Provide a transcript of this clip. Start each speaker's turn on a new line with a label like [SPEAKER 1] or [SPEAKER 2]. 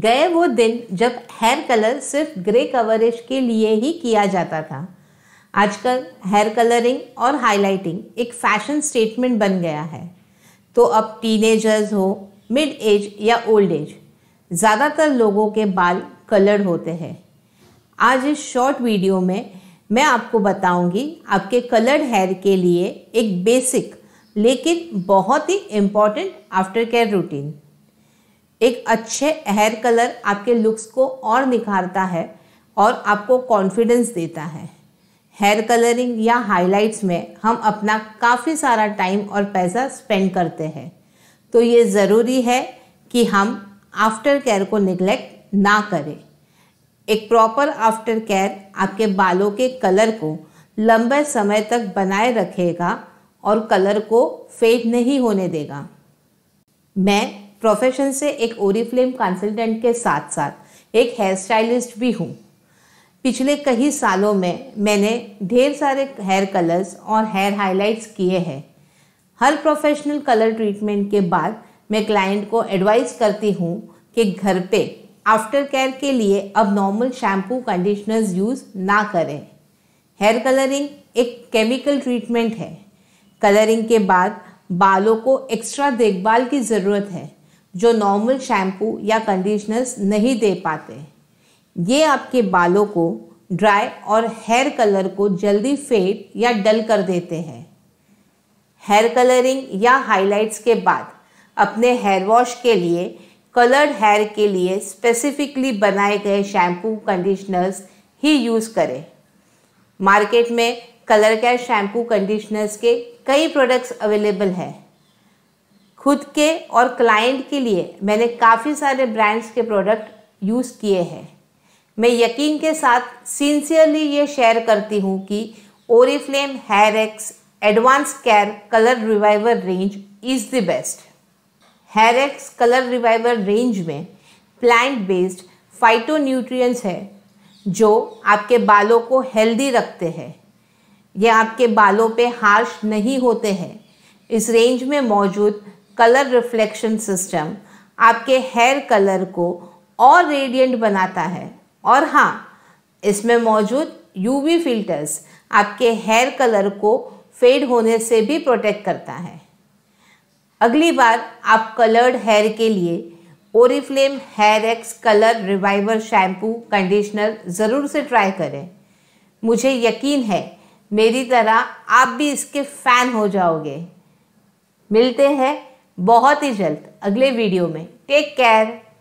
[SPEAKER 1] गए वो दिन जब हेयर कलर सिर्फ ग्रे कवरेज के लिए ही किया जाता था आजकल हेयर कलरिंग और हाइलाइटिंग एक फैशन स्टेटमेंट बन गया है तो अब टीनेजर्स हो मिड एज या ओल्ड एज ज़्यादातर लोगों के बाल कलर्ड होते हैं आज इस शॉर्ट वीडियो में मैं आपको बताऊंगी आपके कलर्ड हेयर के लिए एक बेसिक लेकिन बहुत ही इम्पॉर्टेंट आफ्टर केयर रूटीन एक अच्छे हेयर कलर आपके लुक्स को और निखारता है और आपको कॉन्फिडेंस देता है हेयर कलरिंग या हाइलाइट्स में हम अपना काफ़ी सारा टाइम और पैसा स्पेंड करते हैं तो ये ज़रूरी है कि हम आफ्टर केयर को निगलेक्ट ना करें एक प्रॉपर आफ्टर केयर आपके बालों के कलर को लंबे समय तक बनाए रखेगा और कलर को फेड नहीं होने देगा मैं प्रोफेशन से एक ओरिफ्लेम कंसल्टेंट के साथ साथ एक हेयर स्टाइलिस्ट भी हूँ पिछले कई सालों में मैंने ढेर सारे हेयर कलर्स और हेयर हाइलाइट्स किए हैं हर प्रोफेशनल कलर ट्रीटमेंट के बाद मैं क्लाइंट को एडवाइस करती हूँ कि घर पे आफ्टर केयर के लिए अब नॉर्मल शैम्पू कंडीशनर्स यूज़ ना करें हेयर कलरिंग एक केमिकल ट्रीटमेंट है कलरिंग के बाद बालों को एक्स्ट्रा देखभाल की ज़रूरत है जो नॉर्मल शैम्पू या कंडीशनर्स नहीं दे पाते ये आपके बालों को ड्राई और हेयर कलर को जल्दी फेड या डल कर देते हैं हेयर कलरिंग या हाइलाइट्स के बाद अपने हेयर वॉश के लिए कलर्ड हेयर के लिए स्पेसिफिकली बनाए गए शैम्पू कंडीशनर्स ही यूज़ करें मार्केट में कलर केयर शैम्पू कंडीशनर्स के कई प्रोडक्ट्स अवेलेबल हैं खुद के और क्लाइंट के लिए मैंने काफ़ी सारे ब्रांड्स के प्रोडक्ट यूज़ किए हैं मैं यकीन के साथ सिंसियरली ये शेयर करती हूँ कि Oriflame hair X advance care colour reviver range is the best hair X colour reviver range में प्लांट बेस्ड फाइटो न्यूट्रियस है जो आपके बालों को हेल्दी रखते हैं ये आपके बालों पे हार्श नहीं होते हैं इस रेंज में मौजूद कलर रिफ्लेक्शन सिस्टम आपके हेयर कलर को और रेडियंट बनाता है और हाँ इसमें मौजूद यूवी फिल्टर्स आपके हेयर कलर को फेड होने से भी प्रोटेक्ट करता है अगली बार आप कलर्ड हेयर के लिए Oriflame hair X colour reviver shampoo conditioner ज़रूर से ट्राई करें मुझे यकीन है मेरी तरह आप भी इसके फ़ैन हो जाओगे मिलते हैं बहुत ही जल्द अगले वीडियो में टेक केयर